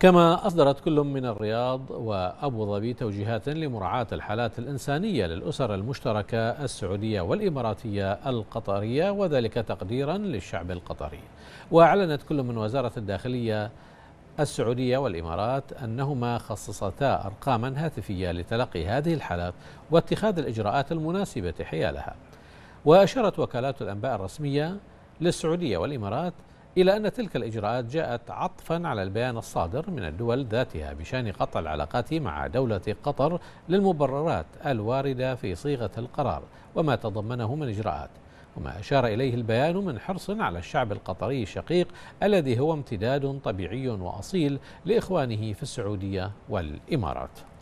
كما أصدرت كل من الرياض وأبو ظبي توجيهات لمراعاة الحالات الإنسانية للأسر المشتركة السعودية والإماراتية القطرية وذلك تقديرا للشعب القطري وأعلنت كل من وزارة الداخلية السعودية والإمارات أنهما خصصتا أرقاما هاتفية لتلقي هذه الحالات واتخاذ الإجراءات المناسبة حيالها وأشارت وكالات الأنباء الرسمية للسعودية والإمارات إلى أن تلك الإجراءات جاءت عطفا على البيان الصادر من الدول ذاتها بشأن قطع العلاقات مع دولة قطر للمبررات الواردة في صيغة القرار وما تضمنه من إجراءات وما أشار إليه البيان من حرص على الشعب القطري الشقيق الذي هو امتداد طبيعي وأصيل لإخوانه في السعودية والإمارات